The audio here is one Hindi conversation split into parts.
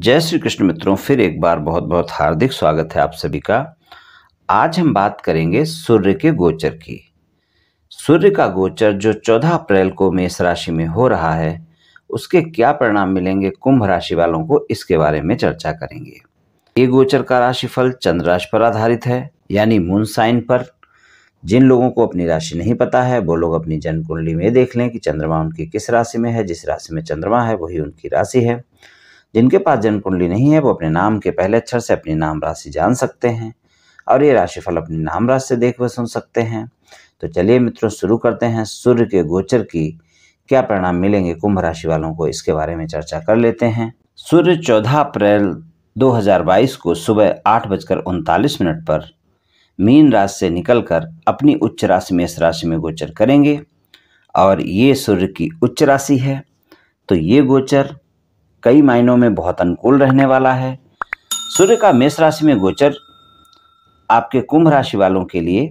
जय श्री कृष्ण मित्रों फिर एक बार बहुत बहुत हार्दिक स्वागत है आप सभी का आज हम बात करेंगे सूर्य के गोचर की सूर्य का गोचर जो 14 अप्रैल को मेष राशि में हो रहा है उसके क्या परिणाम मिलेंगे कुंभ राशि वालों को इसके बारे में चर्चा करेंगे ये गोचर का राशिफल चंद्र राशि पर आधारित है यानी मून साइन पर जिन लोगों को अपनी राशि नहीं पता है वो लोग अपनी जन्म कुंडली में देख लें कि चंद्रमा उनकी किस राशि में है जिस राशि में चंद्रमा है वही उनकी राशि है जिनके पास जन्म कुंडली नहीं है वो अपने नाम के पहले अक्षर से अपनी नाम राशि जान सकते हैं और ये राशिफल अपनी नाम राशि से देख व सुन सकते हैं तो चलिए मित्रों शुरू करते हैं सूर्य के गोचर की क्या परिणाम मिलेंगे कुंभ राशि वालों को इसके बारे में चर्चा कर लेते हैं सूर्य 14 अप्रैल 2022 को सुबह आठ बजकर उनतालीस मिनट पर मीन राशि से निकलकर अपनी उच्च राशि मेष राशि में गोचर करेंगे और ये सूर्य की उच्च राशि है तो ये गोचर कई मायनों में बहुत अनुकूल रहने वाला है सूर्य का मेष राशि में गोचर आपके कुंभ राशि वालों के लिए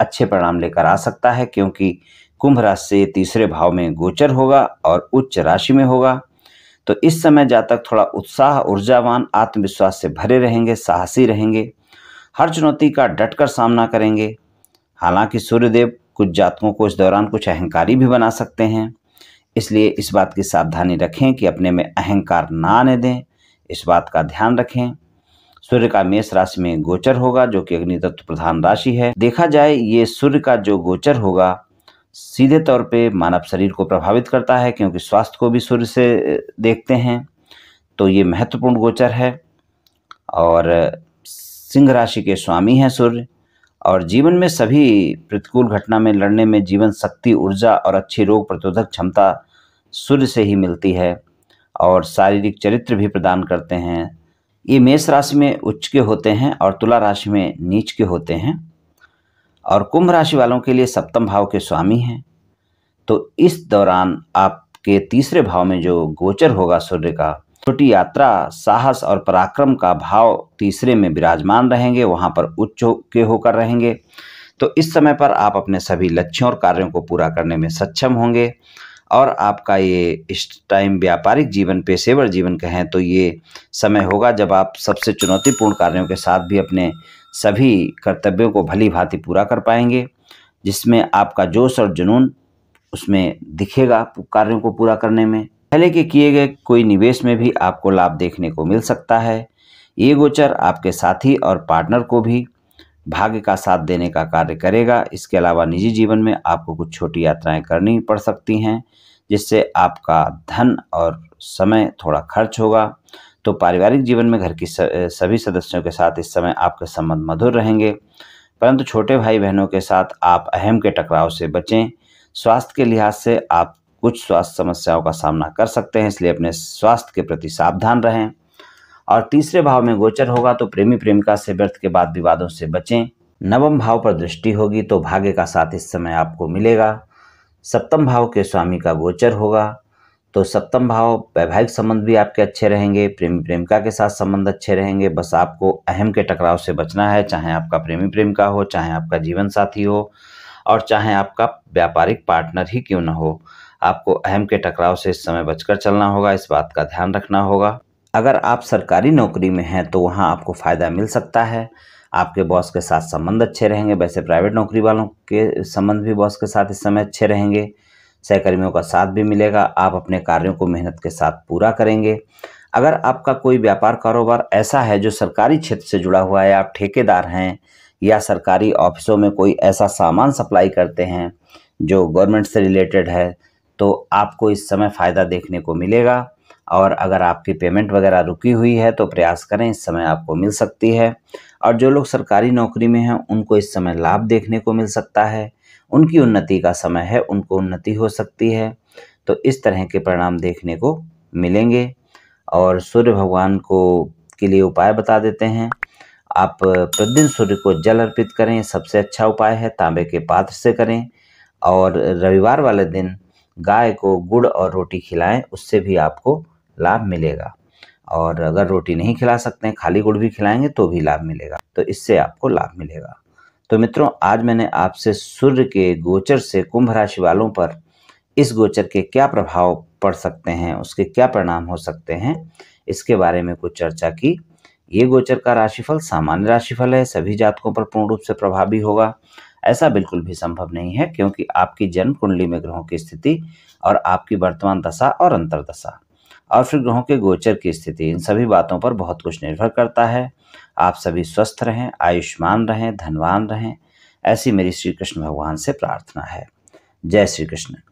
अच्छे परिणाम लेकर आ सकता है क्योंकि कुंभ राशि से तीसरे भाव में गोचर होगा और उच्च राशि में होगा तो इस समय जातक थोड़ा उत्साह ऊर्जावान आत्मविश्वास से भरे रहेंगे साहसी रहेंगे हर चुनौती का डटकर सामना करेंगे हालांकि सूर्यदेव कुछ जातकों को इस दौरान कुछ अहंकारी भी बना सकते हैं इसलिए इस बात की सावधानी रखें कि अपने में अहंकार ना आने दें इस बात का ध्यान रखें सूर्य का मेष राशि में गोचर होगा जो कि अग्नि तत्व प्रधान राशि है देखा जाए ये सूर्य का जो गोचर होगा सीधे तौर पे मानव शरीर को प्रभावित करता है क्योंकि स्वास्थ्य को भी सूर्य से देखते हैं तो ये महत्वपूर्ण गोचर है और सिंह राशि के स्वामी हैं सूर्य और जीवन में सभी प्रतिकूल घटना में लड़ने में जीवन शक्ति ऊर्जा और अच्छी रोग प्रतिरोधक क्षमता सूर्य से ही मिलती है और शारीरिक चरित्र भी प्रदान करते हैं ये मेष राशि में उच्च के होते हैं और तुला राशि में नीच के होते हैं और कुंभ राशि वालों के लिए सप्तम भाव के स्वामी हैं तो इस दौरान आपके तीसरे भाव में जो गोचर होगा सूर्य का छोटी यात्रा साहस और पराक्रम का भाव तीसरे में विराजमान रहेंगे वहाँ पर उच्च के होकर रहेंगे तो इस समय पर आप अपने सभी लक्ष्यों और कार्यों को पूरा करने में सक्षम होंगे और आपका ये इस टाइम व्यापारिक जीवन पेशेवर जीवन कहें तो ये समय होगा जब आप सबसे चुनौतीपूर्ण कार्यों के साथ भी अपने सभी कर्तव्यों को भली भांति पूरा कर पाएंगे जिसमें आपका जोश और जुनून उसमें दिखेगा कार्यों को पूरा करने में पहले के किए गए कोई निवेश में भी आपको लाभ देखने को मिल सकता है ये गोचर आपके साथी और पार्टनर को भी भाग्य का साथ देने का कार्य करेगा इसके अलावा निजी जीवन में आपको कुछ छोटी यात्राएं करनी पड़ सकती हैं जिससे आपका धन और समय थोड़ा खर्च होगा तो पारिवारिक जीवन में घर की सभी सदस्यों के साथ इस समय आपके संबंध मधुर रहेंगे परंतु छोटे भाई बहनों के साथ आप अहम के टकराव से बचें स्वास्थ्य के लिहाज से आप कुछ स्वास्थ्य समस्याओं का सामना कर सकते हैं इसलिए अपने स्वास्थ्य के प्रति सावधान रहें और तीसरे भाव में गोचर होगा तो प्रेमी प्रेमिका से व्यर्थ के बाद विवादों से बचें नवम भाव पर दृष्टि होगी तो भाग्य का साथ इस समय आपको मिलेगा सप्तम भाव के स्वामी का गोचर होगा तो सप्तम भाव वैवाहिक संबंध भी आपके अच्छे रहेंगे प्रेमी प्रेमिका के साथ संबंध अच्छे रहेंगे बस आपको अहम के टकराव से बचना है चाहे आपका प्रेमी प्रेमिका हो चाहे आपका जीवन साथी हो और चाहे आपका व्यापारिक पार्टनर ही क्यों ना हो आपको अहम के टकराव से इस समय बचकर चलना होगा इस बात का ध्यान रखना होगा अगर आप सरकारी नौकरी में हैं तो वहाँ आपको फ़ायदा मिल सकता है आपके बॉस के साथ संबंध अच्छे रहेंगे वैसे प्राइवेट नौकरी वालों के संबंध भी बॉस के साथ इस समय अच्छे रहेंगे सहकर्मियों का साथ भी मिलेगा आप अपने कार्यों को मेहनत के साथ पूरा करेंगे अगर आपका कोई व्यापार कारोबार ऐसा है जो सरकारी क्षेत्र से जुड़ा हुआ है आप ठेकेदार हैं या सरकारी ऑफिसों में कोई ऐसा सामान सप्लाई करते हैं जो गवर्नमेंट से रिलेटेड है तो आपको इस समय फ़ायदा देखने को मिलेगा और अगर आपकी पेमेंट वगैरह रुकी हुई है तो प्रयास करें इस समय आपको मिल सकती है और जो लोग सरकारी नौकरी में हैं उनको इस समय लाभ देखने को मिल सकता है उनकी उन्नति का समय है उनको उन्नति हो सकती है तो इस तरह के परिणाम देखने को मिलेंगे और सूर्य भगवान को के लिए उपाय बता देते हैं आप प्रतिदिन सूर्य को जल अर्पित करें सबसे अच्छा उपाय है तांबे के पात्र से करें और रविवार वाले दिन गाय को गुड़ और रोटी खिलाएं उससे भी आपको लाभ मिलेगा और अगर रोटी नहीं खिला सकते हैं खाली गुड़ भी खिलाएंगे तो भी लाभ मिलेगा तो इससे आपको लाभ मिलेगा तो मित्रों आज मैंने आपसे सूर्य के गोचर से कुंभ राशि वालों पर इस गोचर के क्या प्रभाव पड़ सकते हैं उसके क्या परिणाम हो सकते हैं इसके बारे में कुछ चर्चा की ये गोचर का राशिफल सामान्य राशिफल है सभी जातकों पर पूर्ण रूप से प्रभावी होगा ऐसा बिल्कुल भी संभव नहीं है क्योंकि आपकी जन्म कुंडली में ग्रहों की स्थिति और आपकी वर्तमान दशा और अंतरदशा और फिर ग्रहों के गोचर की स्थिति इन सभी बातों पर बहुत कुछ निर्भर करता है आप सभी स्वस्थ रहें आयुष्मान रहें धनवान रहें ऐसी मेरी श्री कृष्ण भगवान से प्रार्थना है जय श्री कृष्ण